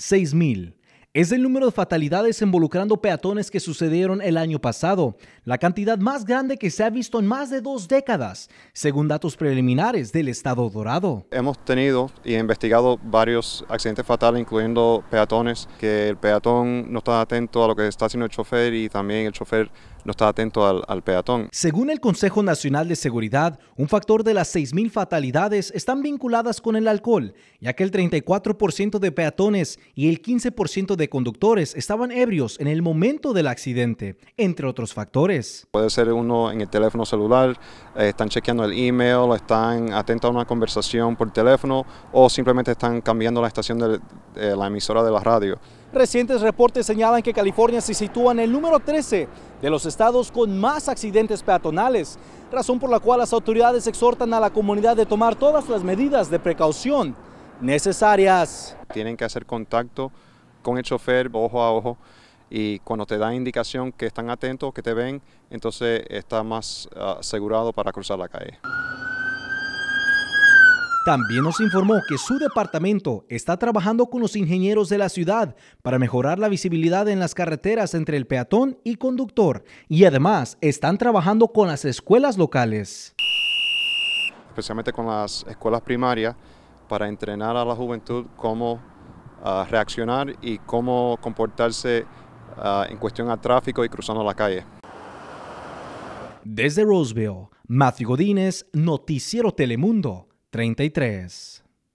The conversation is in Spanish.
6000. Es el número de fatalidades involucrando peatones que sucedieron el año pasado, la cantidad más grande que se ha visto en más de dos décadas, según datos preliminares del Estado Dorado. Hemos tenido y investigado varios accidentes fatales, incluyendo peatones, que el peatón no está atento a lo que está haciendo el chofer y también el chofer no está atento al, peatón. Según el Consejo Nacional de Seguridad, un factor de las 6.000 fatalidades están vinculadas con el alcohol, ya que el 34% de peatones y el 15% de conductores estaban ebrios en el momento del accidente, entre otros factores. Puede ser uno en el teléfono celular, eh, están chequeando el email, están atentos a una conversación por teléfono o simplemente están cambiando la estación del, eh, la emisora de la radio. Recientes reportes señalan que California se sitúa en el número 13 de los estados con más accidentes peatonales, razón por la cual las autoridades exhortan a la comunidad de tomar todas las medidas de precaución necesarias. Tienen que hacer contacto con el chofer ojo a ojo y cuando te da indicación que están atentos, que te ven, entonces está más ah, asegurado para cruzar la calle. También nos informó que su departamento está trabajando con los ingenieros de la ciudad para mejorar la visibilidad en las carreteras entre el peatón y conductor y además están trabajando con las escuelas locales. Especialmente con las escuelas primarias para entrenar a la juventud cómo ah, reaccionar y cómo comportarse ah, en cuestión al tráfico y cruzando la calle. Desde Roseville, Matthew Godínez, Noticiero Telemundo 33.